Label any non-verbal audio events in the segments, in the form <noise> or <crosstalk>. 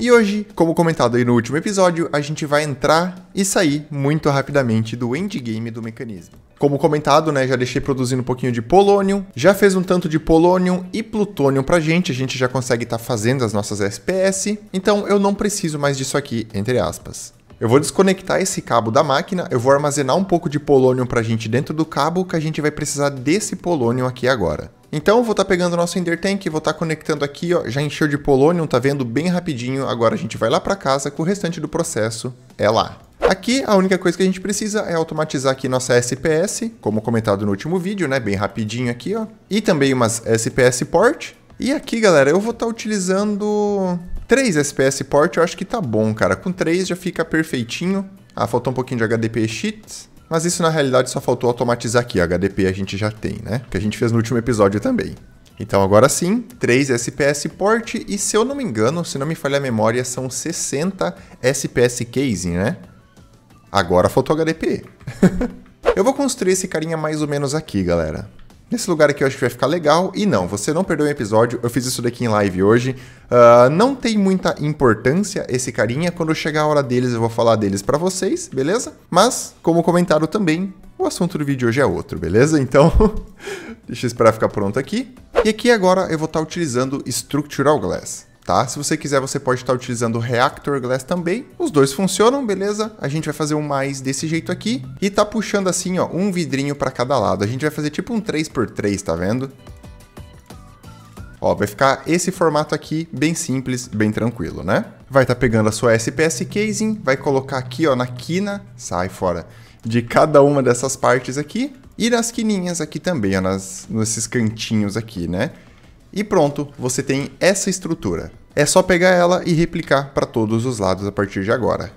E hoje, como comentado aí no último episódio, a gente vai entrar e sair muito rapidamente do endgame do mecanismo. Como comentado, né, já deixei produzindo um pouquinho de polônio, já fez um tanto de polônio e plutônio pra gente, a gente já consegue estar tá fazendo as nossas SPS, então eu não preciso mais disso aqui, entre aspas. Eu vou desconectar esse cabo da máquina, eu vou armazenar um pouco de polônio pra gente dentro do cabo que a gente vai precisar desse polônio aqui agora. Então, vou estar tá pegando o nosso Ender Tank, vou estar tá conectando aqui, ó, já encheu de polônio, tá vendo bem rapidinho. Agora a gente vai lá para casa, com o restante do processo é lá. Aqui a única coisa que a gente precisa é automatizar aqui nossa SPS, como comentado no último vídeo, né, bem rapidinho aqui, ó. E também umas SPS port. E aqui, galera, eu vou estar tá utilizando 3 SPS port, eu acho que tá bom, cara. Com 3 já fica perfeitinho. Ah, faltou um pouquinho de HDP Sheets. Mas isso na realidade só faltou automatizar aqui, HDP a gente já tem, né? Que a gente fez no último episódio também. Então agora sim, 3 SPS port e se eu não me engano, se não me falha a memória, são 60 SPS casing, né? Agora faltou HDP. <laughs> eu vou construir esse carinha mais ou menos aqui, galera nesse lugar aqui eu acho que vai ficar legal. E não, você não perdeu o episódio, eu fiz isso daqui em live hoje. Uh, não tem muita importância esse carinha, quando chegar a hora deles eu vou falar deles para vocês, beleza? Mas, como comentário também, o assunto do vídeo hoje é outro, beleza? Então, <laughs> deixa eu esperar ficar pronto aqui. E aqui agora eu vou estar utilizando Structural Glass tá? Se você quiser, você pode estar utilizando o Reactor Glass também. Os dois funcionam, beleza? A gente vai fazer um mais desse jeito aqui e tá puxando assim, ó, um vidrinho para cada lado. A gente vai fazer tipo um 3x3, tá vendo? Ó, vai ficar esse formato aqui, bem simples, bem tranquilo, né? Vai estar tá pegando a sua SPS casing, vai colocar aqui, ó, na quina, sai fora, de cada uma dessas partes aqui e nas quininhas aqui também, ó, nas, nesses cantinhos aqui, né? E pronto, você tem essa estrutura. É só pegar ela e replicar para todos os lados a partir de agora.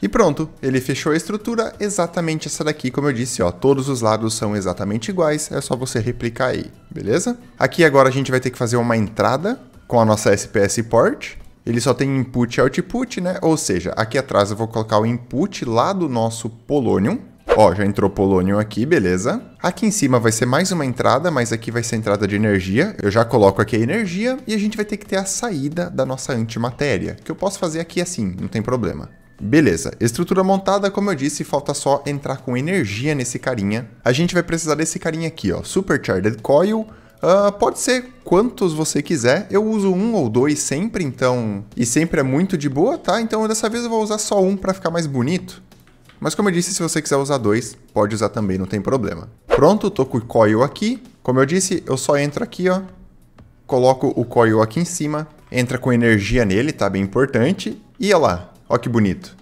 E pronto, ele fechou a estrutura exatamente essa daqui, como eu disse, ó, todos os lados são exatamente iguais, é só você replicar aí, beleza? Aqui agora a gente vai ter que fazer uma entrada com a nossa SPS port, ele só tem input e output, né? Ou seja, aqui atrás eu vou colocar o input lá do nosso Polonium. Ó, já entrou Polonium aqui, beleza. Aqui em cima vai ser mais uma entrada, mas aqui vai ser a entrada de energia. Eu já coloco aqui a energia e a gente vai ter que ter a saída da nossa antimatéria, que eu posso fazer aqui assim, não tem problema. Beleza, estrutura montada, como eu disse, falta só entrar com energia nesse carinha. A gente vai precisar desse carinha aqui, ó, Supercharged Coil, Uh, pode ser quantos você quiser. Eu uso um ou dois sempre, então. E sempre é muito de boa, tá? Então dessa vez eu vou usar só um para ficar mais bonito. Mas como eu disse, se você quiser usar dois, pode usar também, não tem problema. Pronto, tô com o coil aqui. Como eu disse, eu só entro aqui, ó. Coloco o coil aqui em cima. Entra com energia nele, tá? Bem importante. E olha lá, ó que bonito.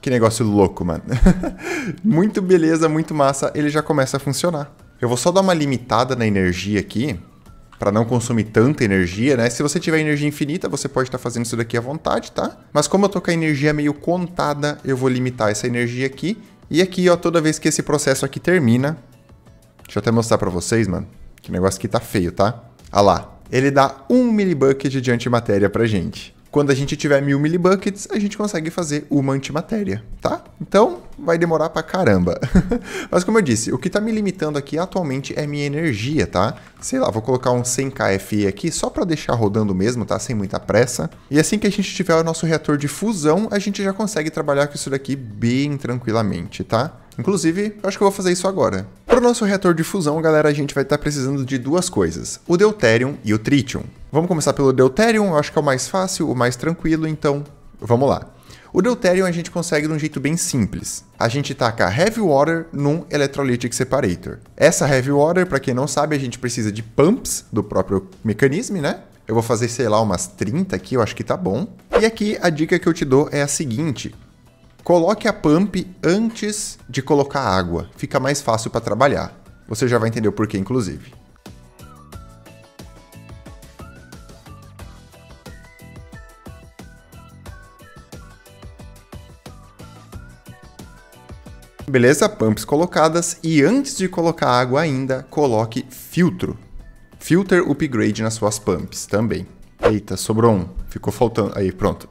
Que negócio louco, mano. <laughs> muito beleza, muito massa. Ele já começa a funcionar. Eu vou só dar uma limitada na energia aqui, para não consumir tanta energia, né? Se você tiver energia infinita, você pode estar tá fazendo isso daqui à vontade, tá? Mas como eu tô com a energia meio contada, eu vou limitar essa energia aqui. E aqui, ó, toda vez que esse processo aqui termina... Deixa eu até mostrar para vocês, mano, que negócio aqui tá feio, tá? Ah lá, ele dá um milibucket de antimatéria pra gente. Quando a gente tiver mil milibuckets, a gente consegue fazer uma antimatéria, tá? Então, vai demorar pra caramba. <laughs> Mas como eu disse, o que tá me limitando aqui atualmente é minha energia, tá? Sei lá, vou colocar um 100 KFE aqui só pra deixar rodando mesmo, tá? Sem muita pressa. E assim que a gente tiver o nosso reator de fusão, a gente já consegue trabalhar com isso daqui bem tranquilamente, tá? Inclusive, acho que eu vou fazer isso agora. Para o nosso reator de fusão, galera, a gente vai estar tá precisando de duas coisas, o deuterium e o tritium. Vamos começar pelo Deuterium, eu acho que é o mais fácil, o mais tranquilo, então vamos lá. O Deuterium a gente consegue de um jeito bem simples. A gente taca heavy water num electrolytic separator. Essa heavy water, para quem não sabe, a gente precisa de pumps do próprio mecanismo, né? Eu vou fazer, sei lá, umas 30 aqui, eu acho que tá bom. E aqui a dica que eu te dou é a seguinte: coloque a pump antes de colocar água. Fica mais fácil para trabalhar. Você já vai entender o porquê, inclusive. Beleza, pumps colocadas e antes de colocar água ainda, coloque filtro. Filter upgrade nas suas pumps também. Eita, sobrou um. Ficou faltando. Aí, pronto.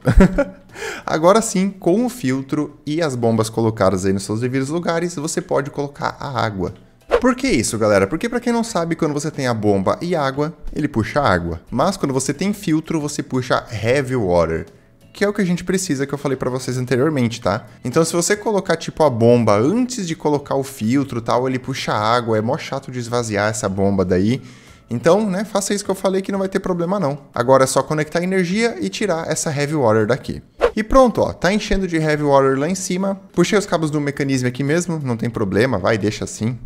<laughs> Agora sim, com o filtro e as bombas colocadas aí nos seus devidos lugares, você pode colocar a água. Por que isso, galera? Porque para quem não sabe, quando você tem a bomba e água, ele puxa água. Mas quando você tem filtro, você puxa heavy water que é o que a gente precisa, que eu falei para vocês anteriormente, tá? Então se você colocar tipo a bomba antes de colocar o filtro tal, ele puxa água, é mó chato de esvaziar essa bomba daí. Então, né, faça isso que eu falei que não vai ter problema não. Agora é só conectar a energia e tirar essa heavy water daqui. E pronto, ó, tá enchendo de heavy water lá em cima. Puxei os cabos do mecanismo aqui mesmo, não tem problema, vai, deixa assim.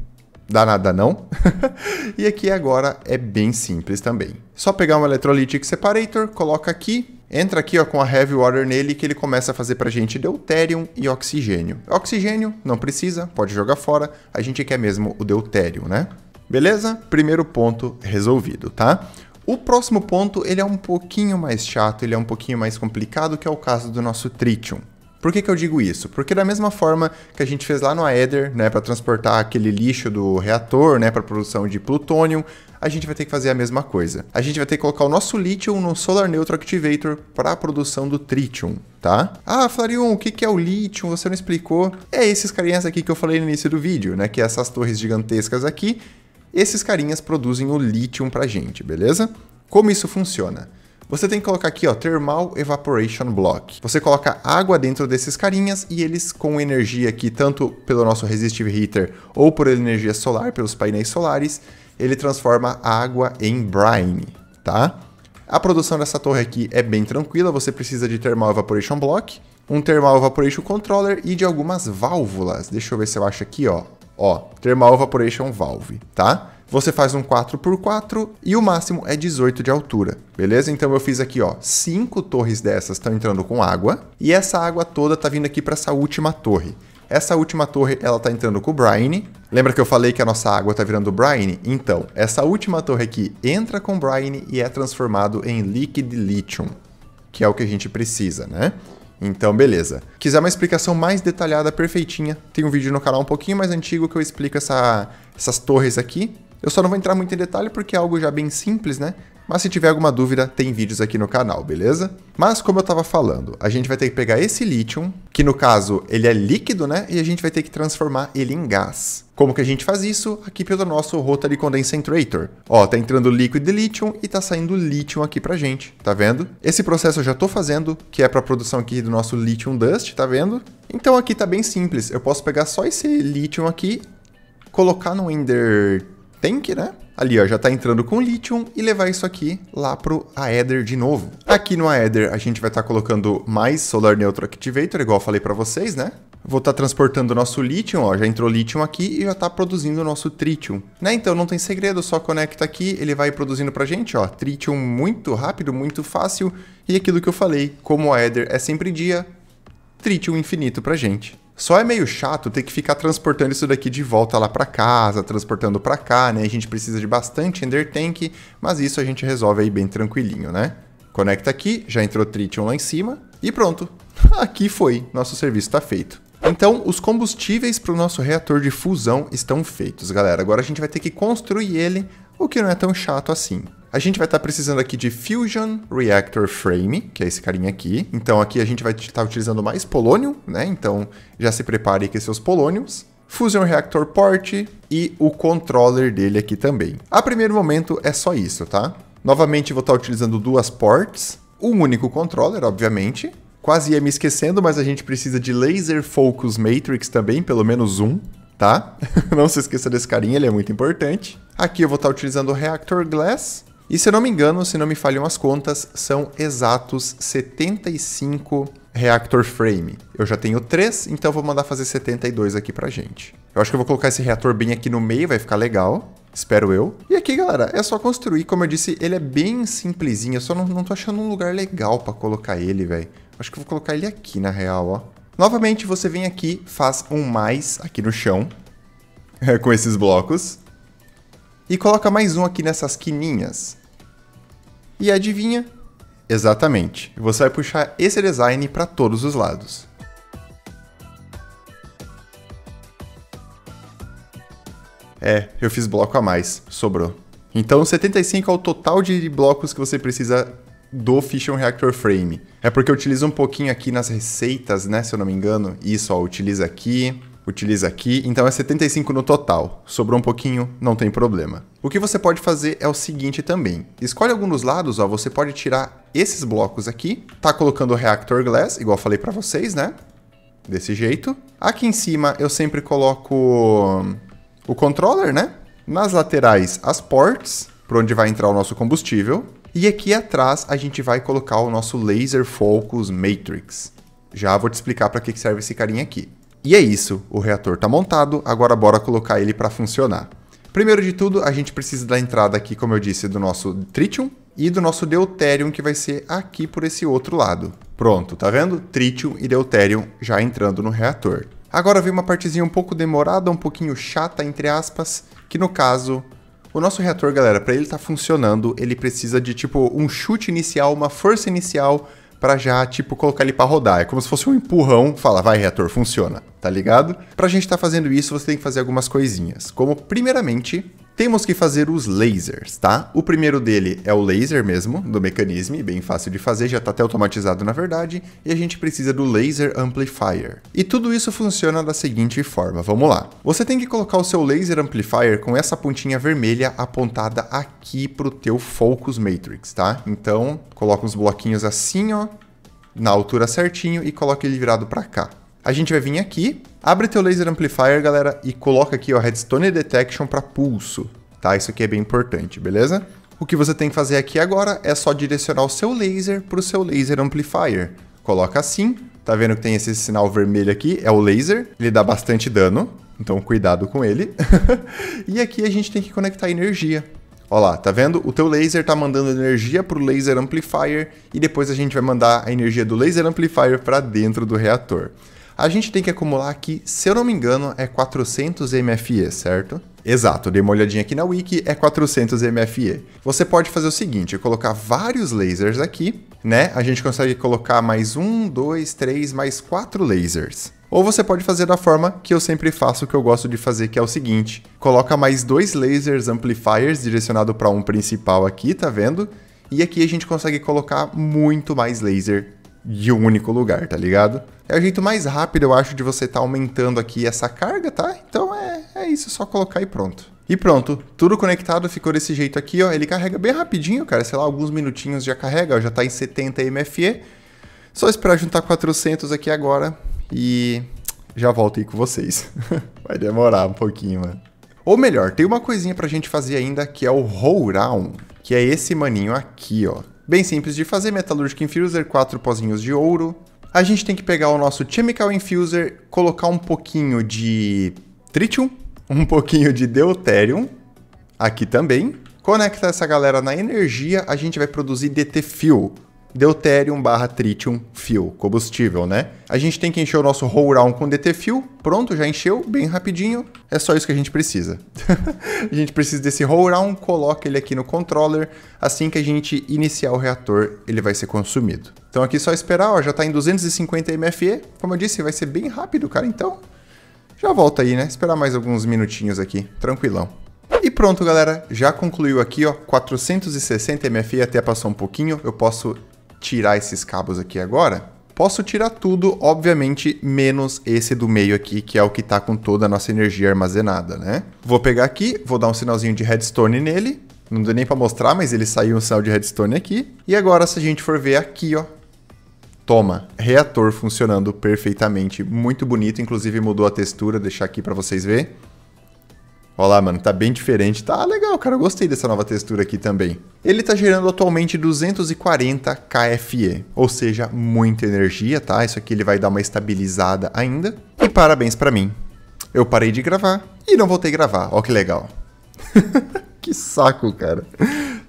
Dá nada não. <laughs> e aqui agora é bem simples também. Só pegar um Electrolytic Separator, coloca aqui, Entra aqui ó, com a Heavy Water nele que ele começa a fazer pra gente deutério e oxigênio. Oxigênio não precisa, pode jogar fora, a gente quer mesmo o deutério né? Beleza? Primeiro ponto resolvido, tá? O próximo ponto, ele é um pouquinho mais chato, ele é um pouquinho mais complicado, que é o caso do nosso tritium. Por que, que eu digo isso? Porque da mesma forma que a gente fez lá no Aether, né, para transportar aquele lixo do reator, né, para produção de plutônio, a gente vai ter que fazer a mesma coisa. A gente vai ter que colocar o nosso lítio no Solar Neutral Activator para a produção do tritium, tá? Ah, Flarion, o que, que é o lítio? Você não explicou. É esses carinhas aqui que eu falei no início do vídeo, né, que é essas torres gigantescas aqui, esses carinhas produzem o lítio pra gente, beleza? Como isso funciona? Você tem que colocar aqui, ó, Thermal Evaporation Block. Você coloca água dentro desses carinhas e eles com energia aqui, tanto pelo nosso Resistive Heater ou por energia solar, pelos painéis solares, ele transforma a água em brine, tá? A produção dessa torre aqui é bem tranquila, você precisa de Thermal Evaporation Block, um Thermal Evaporation Controller e de algumas válvulas. Deixa eu ver se eu acho aqui, ó. Ó, Thermal Evaporation Valve, tá? Você faz um 4x4 e o máximo é 18 de altura, beleza? Então eu fiz aqui, ó, cinco torres dessas estão entrando com água e essa água toda tá vindo aqui para essa última torre. Essa última torre, ela tá entrando com o brine. Lembra que eu falei que a nossa água tá virando brine? Então, essa última torre aqui entra com brine e é transformado em liquid lithium, que é o que a gente precisa, né? Então, beleza. Quiser uma explicação mais detalhada, perfeitinha, tem um vídeo no canal um pouquinho mais antigo que eu explico essa, essas torres aqui. Eu só não vou entrar muito em detalhe porque é algo já bem simples, né? Mas se tiver alguma dúvida, tem vídeos aqui no canal, beleza? Mas como eu estava falando, a gente vai ter que pegar esse lítio, que no caso ele é líquido, né? E a gente vai ter que transformar ele em gás. Como que a gente faz isso? Aqui pelo nosso Rotary Condensator. Ó, tá entrando líquido de lítio e tá saindo lítio aqui pra gente, tá vendo? Esse processo eu já tô fazendo, que é pra produção aqui do nosso lítio dust, tá vendo? Então aqui tá bem simples, eu posso pegar só esse lítio aqui, colocar no Ender tem né? Ali, ó, já tá entrando com lítio e levar isso aqui lá pro Aether de novo. Aqui no Aether a gente vai estar tá colocando mais Solar neutro Activator, igual eu falei para vocês, né? Vou estar tá transportando o nosso lítio ó, já entrou lítio aqui e já tá produzindo o nosso Tritium. Né, então não tem segredo, só conecta aqui, ele vai produzindo pra gente, ó, Tritium muito rápido, muito fácil. E aquilo que eu falei, como o Aether é sempre dia, Tritium infinito pra gente. Só é meio chato ter que ficar transportando isso daqui de volta lá para casa, transportando para cá, né? A gente precisa de bastante Ender Tank, mas isso a gente resolve aí bem tranquilinho, né? Conecta aqui, já entrou Tritium lá em cima e pronto. <laughs> aqui foi, nosso serviço está feito. Então, os combustíveis para o nosso reator de fusão estão feitos, galera. Agora a gente vai ter que construir ele, o que não é tão chato assim. A gente vai estar tá precisando aqui de Fusion Reactor Frame, que é esse carinha aqui. Então aqui a gente vai estar tá utilizando mais polônio, né? Então já se prepare com seus polônios. Fusion Reactor Port e o controller dele aqui também. A primeiro momento é só isso, tá? Novamente vou estar tá utilizando duas ports, um único controller, obviamente. Quase ia me esquecendo, mas a gente precisa de Laser Focus Matrix também, pelo menos um, tá? <laughs> Não se esqueça desse carinha, ele é muito importante. Aqui eu vou estar tá utilizando o Reactor Glass, e se eu não me engano, se não me falham as contas, são exatos 75 reactor frame. Eu já tenho 3, então vou mandar fazer 72 aqui pra gente. Eu acho que eu vou colocar esse reator bem aqui no meio, vai ficar legal. Espero eu. E aqui, galera, é só construir. Como eu disse, ele é bem simplesinho. Eu só não, não tô achando um lugar legal pra colocar ele, velho. Acho que eu vou colocar ele aqui, na real, ó. Novamente, você vem aqui, faz um mais aqui no chão. <laughs> com esses blocos e coloca mais um aqui nessas quininhas. E adivinha? Exatamente, você vai puxar esse design para todos os lados. É, eu fiz bloco a mais, sobrou. Então 75 é o total de blocos que você precisa do Fission Reactor Frame. É porque eu utilizo um pouquinho aqui nas receitas, né, se eu não me engano. Isso, ó, utiliza aqui utiliza aqui, então é 75 no total. Sobrou um pouquinho, não tem problema. O que você pode fazer é o seguinte também. Escolhe algum dos lados, ó, você pode tirar esses blocos aqui, tá colocando o Reactor Glass, igual falei para vocês, né? Desse jeito. Aqui em cima eu sempre coloco o controller, né? Nas laterais as ports, para onde vai entrar o nosso combustível. E aqui atrás a gente vai colocar o nosso Laser Focus Matrix. Já vou te explicar para que serve esse carinha aqui. E é isso, o reator está montado, agora bora colocar ele para funcionar. Primeiro de tudo, a gente precisa da entrada aqui, como eu disse, do nosso tritium e do nosso deutérium, que vai ser aqui por esse outro lado. Pronto, tá vendo? Tritium e deutérium já entrando no reator. Agora vem uma partezinha um pouco demorada, um pouquinho chata, entre aspas, que no caso o nosso reator, galera, para ele estar tá funcionando, ele precisa de tipo um chute inicial, uma força inicial para já, tipo, colocar ele para rodar. É como se fosse um empurrão, fala, vai reator, funciona, tá ligado? Pra gente estar tá fazendo isso, você tem que fazer algumas coisinhas. Como, primeiramente, temos que fazer os lasers, tá? O primeiro dele é o laser mesmo, do mecanismo, bem fácil de fazer, já está até automatizado na verdade, e a gente precisa do laser amplifier. E tudo isso funciona da seguinte forma, vamos lá. Você tem que colocar o seu laser amplifier com essa pontinha vermelha apontada aqui pro teu focus matrix, tá? Então, coloca uns bloquinhos assim, ó, na altura certinho e coloca ele virado para cá a gente vai vir aqui, abre teu laser amplifier, galera, e coloca aqui, ó, redstone detection para pulso, tá? Isso aqui é bem importante, beleza? O que você tem que fazer aqui agora é só direcionar o seu laser para o seu laser amplifier. Coloca assim, tá vendo que tem esse sinal vermelho aqui? É o laser, ele dá bastante dano, então cuidado com ele. <laughs> e aqui a gente tem que conectar energia. Olha lá, tá vendo? O teu laser tá mandando energia pro laser amplifier e depois a gente vai mandar a energia do laser amplifier para dentro do reator a gente tem que acumular aqui, se eu não me engano, é 400 MFE, certo? Exato, dei uma olhadinha aqui na wiki, é 400 MFE. Você pode fazer o seguinte, colocar vários lasers aqui, né? A gente consegue colocar mais um, dois, três, mais quatro lasers. Ou você pode fazer da forma que eu sempre faço, que eu gosto de fazer, que é o seguinte: coloca mais dois lasers amplifiers direcionado para um principal aqui, tá vendo? E aqui a gente consegue colocar muito mais laser de um único lugar, tá ligado? É o jeito mais rápido, eu acho, de você estar tá aumentando aqui essa carga, tá? Então é, é isso, só colocar e pronto. E pronto, tudo conectado, ficou desse jeito aqui, ó. Ele carrega bem rapidinho, cara, sei lá, alguns minutinhos já carrega, ó, já tá em 70 MFE. Só esperar juntar 400 aqui agora e já volto aí com vocês. <laughs> Vai demorar um pouquinho, mano. Ou melhor, tem uma coisinha pra gente fazer ainda que é o roll round, que é esse maninho aqui, ó. Bem simples de fazer, Metallurgic Infuser, quatro pozinhos de ouro. A gente tem que pegar o nosso Chemical Infuser, colocar um pouquinho de Tritium, <laughs> um pouquinho de Deuterium, aqui também. Conecta essa galera na energia, a gente vai produzir DT Fuel deuterium barra tritium fuel, combustível, né? A gente tem que encher o nosso whole round com DT fuel, pronto, já encheu, bem rapidinho, é só isso que a gente precisa. <laughs> a gente precisa desse whole round, coloca ele aqui no controller, assim que a gente iniciar o reator, ele vai ser consumido. Então aqui é só esperar, ó, já está em 250 MFE, como eu disse, vai ser bem rápido, cara, então já volta aí, né? Esperar mais alguns minutinhos aqui, tranquilão. E pronto, galera, já concluiu aqui, ó, 460 MFI, até passou um pouquinho, eu posso tirar esses cabos aqui agora, posso tirar tudo, obviamente, menos esse do meio aqui, que é o que está com toda a nossa energia armazenada, né? Vou pegar aqui, vou dar um sinalzinho de redstone nele, não deu nem para mostrar, mas ele saiu um sinal de redstone aqui. E agora, se a gente for ver aqui, ó, Toma, reator funcionando perfeitamente, muito bonito, inclusive mudou a textura, deixar aqui para vocês ver. Olha lá, mano, tá bem diferente. Tá legal, cara, gostei dessa nova textura aqui também. Ele tá gerando atualmente 240 kFE, ou seja, muita energia, tá? Isso aqui ele vai dar uma estabilizada ainda. E parabéns pra mim. Eu parei de gravar e não voltei a gravar, ó que legal. <laughs> que saco, cara.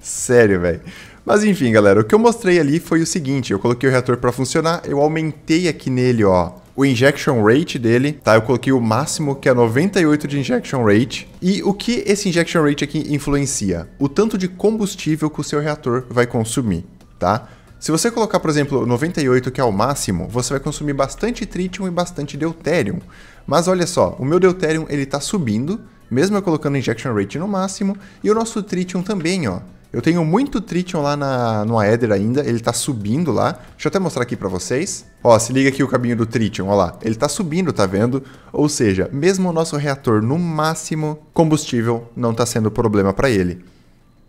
Sério, velho. Mas enfim, galera, o que eu mostrei ali foi o seguinte, eu coloquei o reator para funcionar, eu aumentei aqui nele, ó, o injection rate dele, tá? Eu coloquei o máximo que é 98 de injection rate. E o que esse injection rate aqui influencia? O tanto de combustível que o seu reator vai consumir, tá? Se você colocar, por exemplo, 98, que é o máximo, você vai consumir bastante tritium e bastante deuterium. Mas olha só, o meu deuterium, ele tá subindo, mesmo eu colocando injection rate no máximo, e o nosso tritium também, ó. Eu tenho muito Tritium lá na, no Aether ainda, ele tá subindo lá. Deixa eu até mostrar aqui pra vocês. Ó, se liga aqui o caminho do Tritium, ó lá. Ele tá subindo, tá vendo? Ou seja, mesmo o nosso reator no máximo, combustível não tá sendo problema para ele.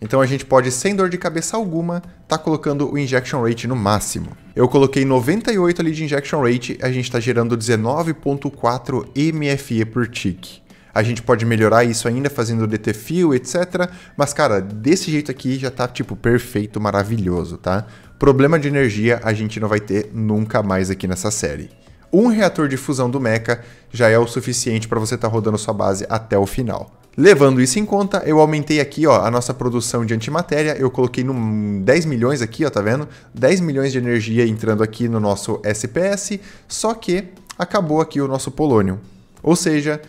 Então a gente pode, sem dor de cabeça alguma, tá colocando o injection rate no máximo. Eu coloquei 98 ali de injection rate, a gente tá gerando 19.4 MFE por tick a gente pode melhorar isso ainda fazendo DT Fill, etc. Mas, cara, desse jeito aqui já tá, tipo, perfeito, maravilhoso, tá? Problema de energia a gente não vai ter nunca mais aqui nessa série. Um reator de fusão do Mecha já é o suficiente para você estar tá rodando sua base até o final. Levando isso em conta, eu aumentei aqui ó, a nossa produção de antimatéria, eu coloquei no 10 milhões aqui, ó, tá vendo? 10 milhões de energia entrando aqui no nosso SPS, só que acabou aqui o nosso polônio. Ou seja,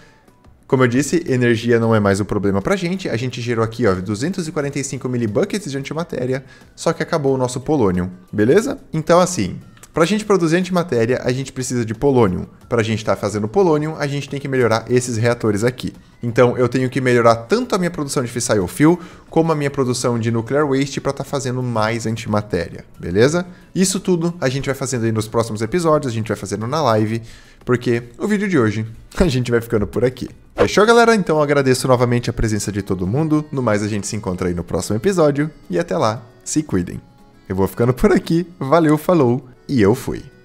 como eu disse, energia não é mais o problema problema pra gente. A gente gerou aqui, ó, 245 milibuckets de antimatéria, só que acabou o nosso polônio, beleza? Então assim, para a gente produzir antimatéria, a gente precisa de polônio. Para a gente estar tá fazendo polônio, a gente tem que melhorar esses reatores aqui. Então eu tenho que melhorar tanto a minha produção de fissile fuel, como a minha produção de nuclear waste para estar tá fazendo mais antimatéria, beleza? Isso tudo a gente vai fazendo aí nos próximos episódios, a gente vai fazendo na live porque o vídeo de hoje <laughs> a gente vai ficando por aqui. Fechou, galera? Então eu agradeço novamente a presença de todo mundo. No mais, a gente se encontra aí no próximo episódio. E até lá, se cuidem. Eu vou ficando por aqui. Valeu, falou e eu fui.